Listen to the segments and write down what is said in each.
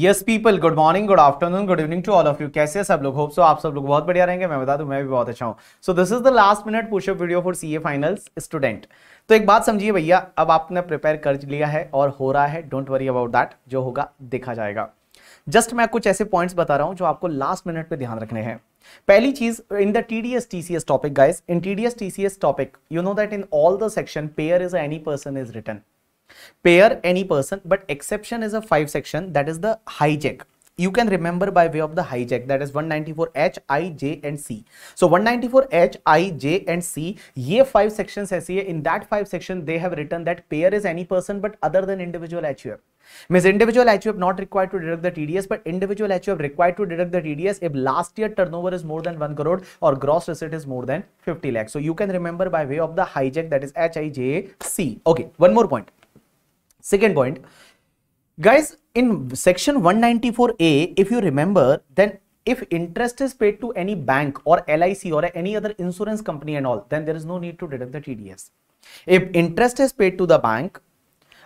Yes people good morning good afternoon good evening to all of you कैसे सब लोग hope so आप सब लोग बहुत बढ़िया रहेंगे मैं बता दूं मैं भी बहुत अच्छा हूं so this is the last minute push up video for CA finals student तो एक बात समझिए भैया अब आपने प्रिपेयर कर लिया है और हो रहा है डोंट वरी अबाउट दैट जो होगा देखा जाएगा जस्ट मैं कुछ ऐसे पॉइंट्स बता रहा हूं जो आपको लास्ट मिनट पे ध्यान रखने हैं पहली चीज in the TDS TCS topic guys in TDS TCS topic you know that in all the section payer is any person is return pair any person but exception is a five section that is the hijack you can remember by way of the hijack that is 194h i j and c so 194h i j and c ye five sections aisi hai in that five section they have written that pair is any person but other than individual huf means individual HUF not required to deduct the TDS, but individual HUF required to deduct the TDS if last year turnover is more than 1 crore or gross receipt is more than 50 lakh. So you can remember by way of the hijack that is HIJC. Okay, one more point. Second point, guys, in section 194A, if you remember, then if interest is paid to any bank or LIC or any other insurance company and all, then there is no need to deduct the TDS. If interest is paid to the bank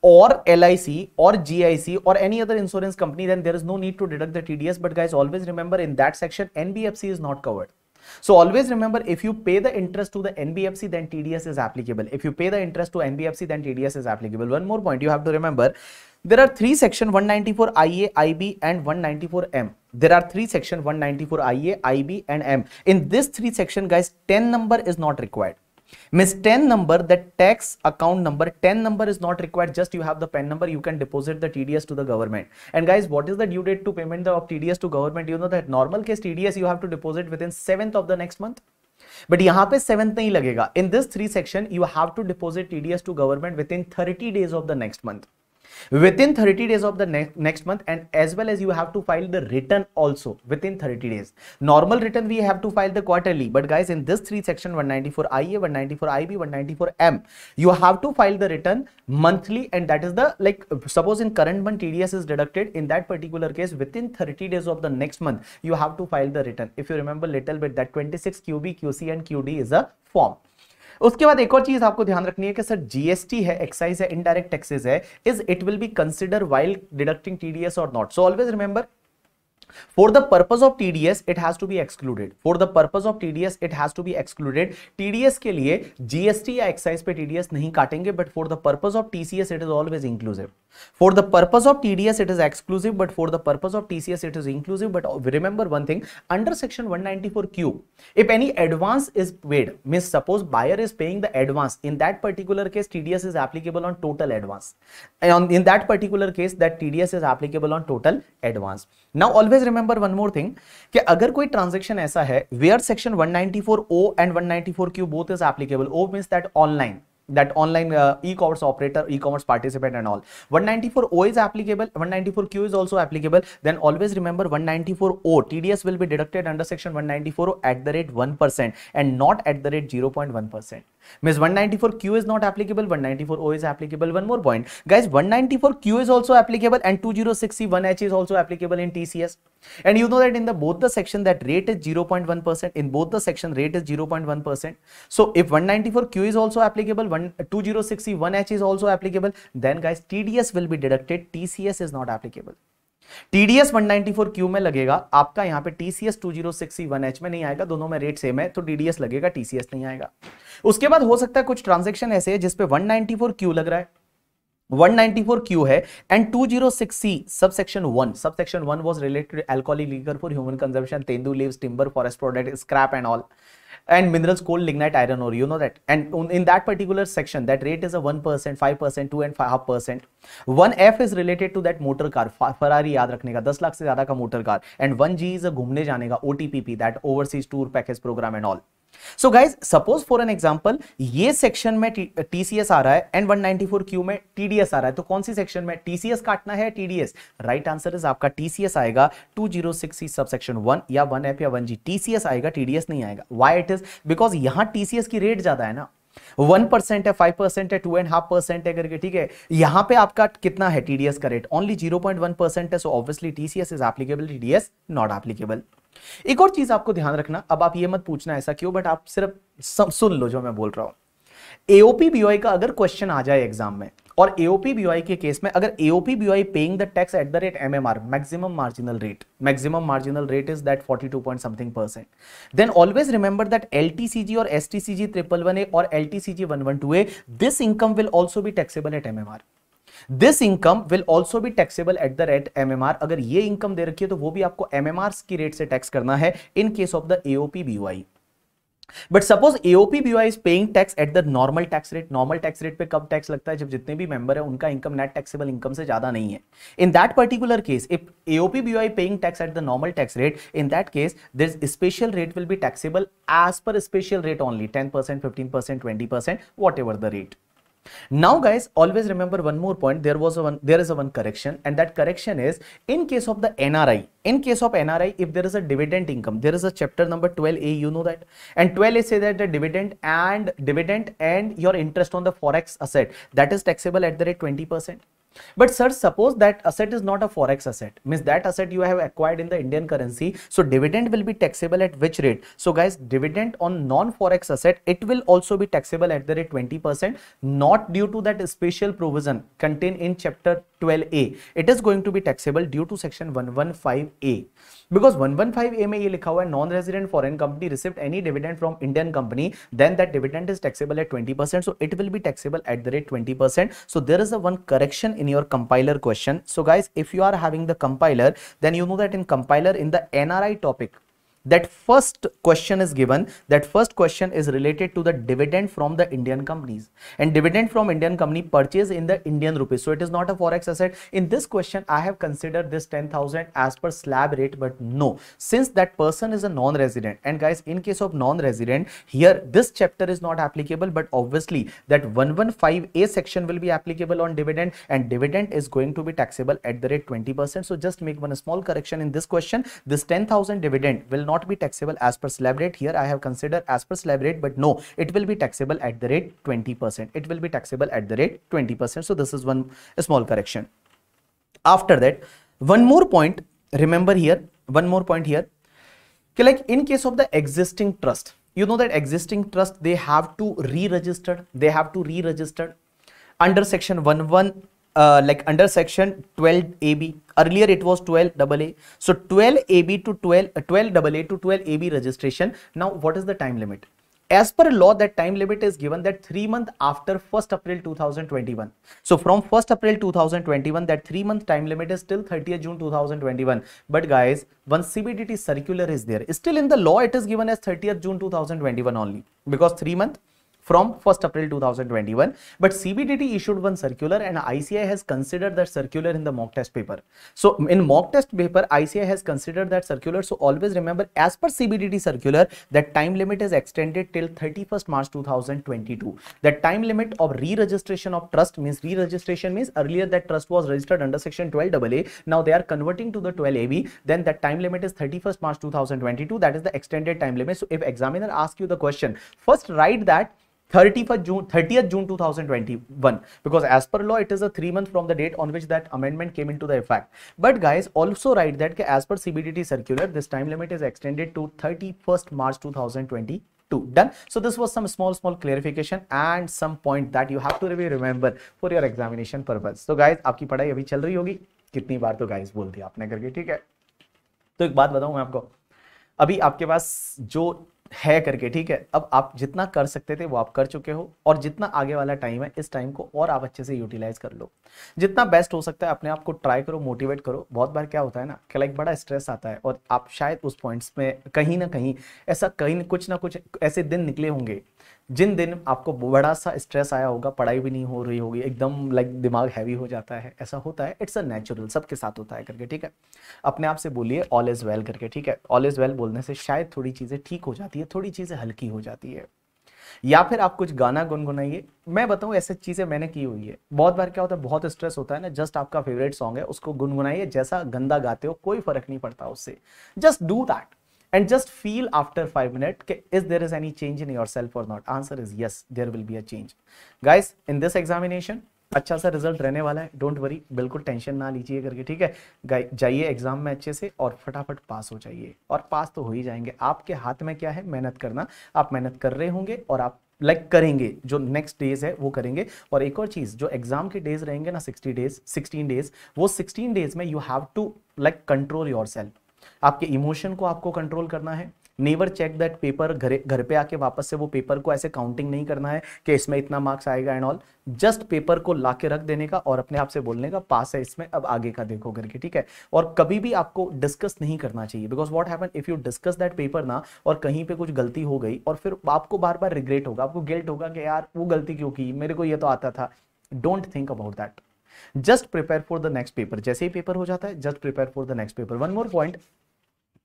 or LIC or GIC or any other insurance company, then there is no need to deduct the TDS. But guys, always remember in that section, NBFC is not covered. So always remember if you pay the interest to the NBFC then TDS is applicable. If you pay the interest to NBFC then TDS is applicable. One more point you have to remember there are three section 194 IA, IB and 194 M. There are three section 194 IA, IB and M. In this three section guys 10 number is not required. Miss 10 number, that tax account number, 10 number is not required. Just you have the PAN number, you can deposit the TDS to the government. And guys, what is the due date to payment of TDS to government? You know that normal case TDS you have to deposit within 7th of the next month. But यहां पे seventh नहीं लगेगा in this three section you have to deposit TDS to government within thirty days of the next month within 30 days of the ne next month and as well as you have to file the return also within 30 days normal return we have to file the quarterly but guys in this three section 194 ia 194 ib 194 m you have to file the return monthly and that is the like suppose in current month tds is deducted in that particular case within 30 days of the next month you have to file the return if you remember little bit that 26 qb qc and qd is a form उसके बाद एक और चीज आपको ध्यान रखनी है कि सर जीएसटी है एक्साइज है इनडायरेक्ट टैक्सेस है is it will be consider while deducting TDS और not so always remember for the purpose of tds it has to be excluded for the purpose of tds it has to be excluded tds के लिए gst या excise पे tds नहीं काटेंगे but for the purpose of tcs it is always inclusive for the purpose of tds it is exclusive but for the purpose of tcs it is inclusive but remember one thing under section 194q if any advance is paid means suppose buyer is paying the advance in that particular case tds is applicable on total advance and in that particular case that tds is applicable on total advance now always always remember one more thing कि अगर कोई transaction ऐसा है where section 194 O and 194 Q both is applicable O means that online that online uh, e-commerce operator e-commerce participant and all 194o is applicable 194q is also applicable then always remember 194o tds will be deducted under section 194 at the rate 1% and not at the rate 0.1% Means 194Q is not applicable, 194O is applicable. One more point. Guys, 194Q is also applicable and 206C1H is also applicable in TCS. And you know that in the both the section that rate is 0.1%. In both the section rate is 0.1%. So if 194Q is also applicable, 206C1H is also applicable, then guys TDS will be deducted. TCS is not applicable. TDS 194Q में लगेगा आपका यहां पे TCS 2061H में नहीं आएगा दोनों में रेट सेम है तो TDS लगेगा TCS नहीं आएगा उसके बाद हो सकता है कुछ ट्रांजेक्शन ऐसे है जिसपे 194 क्यू लग रहा है 194 क्यू है and 206 C subsection 1 subsection 1 was related to alcoholic liquor for human consumption tendu leaves timber forest product scrap and all and minerals coal lignite iron ore you know that and in that particular section that rate is a 1% 5% 2 and 5% 1f is related to that motor car ferrari याद रखने का 10 लाख से ज्यादा का motor car and 1g is a घूमने जाने का otpp that overseas tour package program and all so guys suppose for an example ये सेक्शन में टीसीएस आ रहा है एंड 194 क्यू में टीडीएस आ रहा है तो कौन सी सेक्शन में टीसीएस काटना है टीडीएस राइट आंसर इज आपका टीसीएस आएगा 206 सब सेक्शन वन या वन एफ या वन जी टीसीएस आएगा टीडीएस नहीं आएगा वाई इट इज बिकॉज यहां टीसीएस की रेट ज्यादा है ना वन परसेंट है फाइव परसेंट है टू एंड हाफ परसेंट है करके ठीक है यहां पे आपका कितना है टीडीएस का rate only zero point one percent है so obviously TCS is applicable TDS not applicable एक और चीज आपको ध्यान रखना अब आप ये मत पूछना ऐसा क्यों बट आप सिर्फ सुन लो जो मैं बोल रहा हूं एओपी बीओआई का अगर क्वेश्चन आ जाए एग्जाम में और एओपी बीओआई के केस में अगर AOP BOI paying the tax at the rate MMR maximum marginal rate maximum marginal rate is that 42 point something percent then always remember that LTCG और STCG A और LTCG A this income will also be taxable at MMR this income will also be taxable at the rate MMR अगर ये income दे रखी है तो वो भी आपको एमएमआर की रेट से टैक्स करना है in case of the AOP BOI but suppose AOP B is paying tax at the normal tax rate normal tax rate पे कब टैक्स लगता है जब जितने भी मेंबर है उनका इनकम नेट टैक्सेबल इनकम से ज्यादा नहीं है in that particular case if AOP BOI paying tax at the normal tax rate in that case this special rate will be taxable as per special rate only ten percent fifteen percent twenty percent whatever the rate now guys always remember one more point there was a one there is a one correction and that correction is in case of the nri in case of nri if there is a dividend income there is a chapter number 12a you know that and 12a say that the dividend and dividend and your interest on the forex asset that is taxable at the rate 20 percent but sir, suppose that asset is not a forex asset, means that asset you have acquired in the Indian currency. So dividend will be taxable at which rate? So guys, dividend on non-forex asset, it will also be taxable at the rate 20%, not due to that special provision contained in chapter 12A. It is going to be taxable due to section 115A. Because 115A में ये लिखा हुआ है non-resident foreign company received any dividend from Indian company, then that dividend is taxable at 20% so it will be taxable at the rate 20% so there is a one correction in your compiler question so guys if you are having the compiler then you know that in compiler in the NRI topic that first question is given that first question is related to the dividend from the indian companies and dividend from indian company purchase in the indian rupees so it is not a forex asset in this question i have considered this 10000 as per slab rate but no since that person is a non-resident and guys in case of non-resident here this chapter is not applicable but obviously that 115a section will be applicable on dividend and dividend is going to be taxable at the rate 20 percent so just make one small correction in this question this 10000 dividend will not not be taxable as per slab rate. Here I have considered as per slab rate, but no, it will be taxable at the rate 20%. It will be taxable at the rate 20%. So this is one small correction. After that, one more point, remember here, one more point here. Okay, like in case of the existing trust, you know that existing trust, they have to re-register. They have to re-register under section 11 uh, like under section 12AB. Earlier it was 12AA. So 12AB to 12, 12AA uh, to 12AB registration. Now what is the time limit? As per law, that time limit is given that 3 month after 1st April 2021. So from 1st April 2021, that 3 month time limit is till 30th June 2021. But guys, once CBDT circular is there, still in the law, it is given as 30th June 2021 only because 3 month from 1st April 2021. But CBDT issued one circular and ICI has considered that circular in the mock test paper. So in mock test paper, ICI has considered that circular. So always remember as per CBDT circular, that time limit is extended till 31st March 2022. That time limit of re-registration of trust means re-registration means earlier that trust was registered under section 12AA. Now they are converting to the 12AB. Then that time limit is 31st March 2022. That is the extended time limit. So if examiner asks you the question, first write that 30 June 30th June 2021 because as per law it is a 3 month from the date on which that amendment came into the effect but guys also write that as per CBDT circular this time limit is extended to 31st March 2020 two done so this was some small small clarification and some point that you have to really remember for your examination purpose so guys आपकी पढ़ाई अभी चल रही होगी कितनी बार तो guys बोल दिया आपने करके ठीक है तो एक बात बताऊं मैं आपको अभी आपके पास जो है करके ठीक है अब आप जितना कर सकते थे वो आप कर चुके हो और जितना आगे वाला टाइम है इस टाइम को और आप अच्छे से यूटिलाइज कर लो जितना बेस्ट हो सकता है अपने आप को ट्राई करो मोटिवेट करो बहुत बार क्या होता है ना कि लाइक बड़ा स्ट्रेस आता है और आप शायद उस पॉइंट्स में कहीं ना कहीं ऐसा कहीं कुछ ना कुछ ऐसे दिन निकले होंगे जिन दिन आपको बड़ा सा स्ट्रेस आया होगा पढ़ाई भी नहीं हो रही होगी एकदम लाइक दिमाग हैवी हो जाता है ऐसा होता है इट्स अ नेचुरल सबके साथ होता है करके ठीक है अपने आप से बोलिए ऑल इज़ वेल करके ठीक है ऑल इज़ वेल बोलने से शायद थोड़ी चीज़ें ठीक हो जाती है थोड़ी चीज़ें हल्की हो जाती है या फिर आप कुछ गाना गुनगुनाइए मैं बताऊँ ऐसे चीज़ें मैंने की हुई है बहुत बार क्या होता है बहुत स्ट्रेस होता है ना जस्ट आपका फेवरेट सॉन्ग है उसको गुनगुनाइए जैसा गंदा गाते हो कोई फर्क नहीं पड़ता उससे just do that and and just feel after 5 is there is any change in yourself और not answer is yes there will be a change guys in this examination अच्छा सा रिजल्ट रहने वाला है डोंट वरी बिल्कुल tension ना लीजिए करके ठीक है जाइए एग्जाम में अच्छे से और फटाफट पास हो जाइए और पास तो हो ही जाएंगे आपके हाथ में क्या है मेहनत करना आप मेहनत कर रहे होंगे और आप लाइक like करेंगे जो नेक्स्ट डेज है वो करेंगे और एक और चीज़ जो एग्जाम के डेज रहेंगे ना सिक्सटी डेज सिक्सटीन डेज वो सिक्सटीन डेज में you have to like control yourself आपके इमोशन को आपको कंट्रोल करना है नेवर चेक दैट पेपर घर घर पे आके वापस से वो पेपर को ऐसे काउंटिंग नहीं करना है कि इसमें इतना मार्क्स आएगा एंड ऑल जस्ट पेपर को ला के रख देने का और अपने आप से बोलने का पास है इसमें अब आगे का देखो करके ठीक है और कभी भी आपको डिस्कस नहीं करना चाहिए because what happen if you discuss that paper ना और कहीं पर कुछ गलती हो गई और फिर आपको बार बार रिग्रेट होगा आपको गिल्ट होगा कि यार वो गलती क्यों की मेरे को ये तो आता था don't think about that just prepare for the next paper जैसे ही पेपर हो जाता है just prepare for the next paper one more point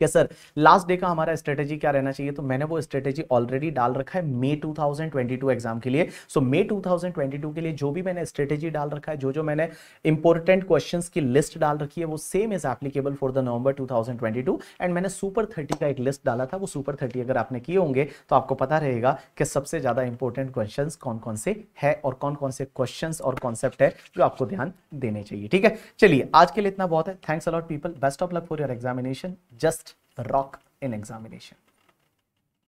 कि सर लास्ट डे का हमारा स्ट्रेटेजी क्या रहना चाहिए तो मैंने वो स्ट्रेटेजी ऑलरेडी डाल रखा है मे 2022 एग्जाम के लिए सो so, मे 2022 के लिए जो भी मैंने स्ट्रेटेजी डाल रखा है जो जो मैंने इंपॉर्टेंट क्वेश्चंस की लिस्ट डाल रखी है वो same is applicable for the November 2022 and मैंने सुपर थर्टी का एक लिस्ट डाला था वो सुपर थर्टी अगर आपने किए होंगे तो आपको पता रहेगा कि सबसे ज्यादा इंपॉर्टेंट क्वेश्चन कौन कौन से है और कौन कौन से क्वेश्चन और कॉन्सेप्ट है जो आपको ध्यान देने चाहिए ठीक है चलिए आज के लिए इतना बहुत है thanks a lot people best of luck for your examination just the rock in examination.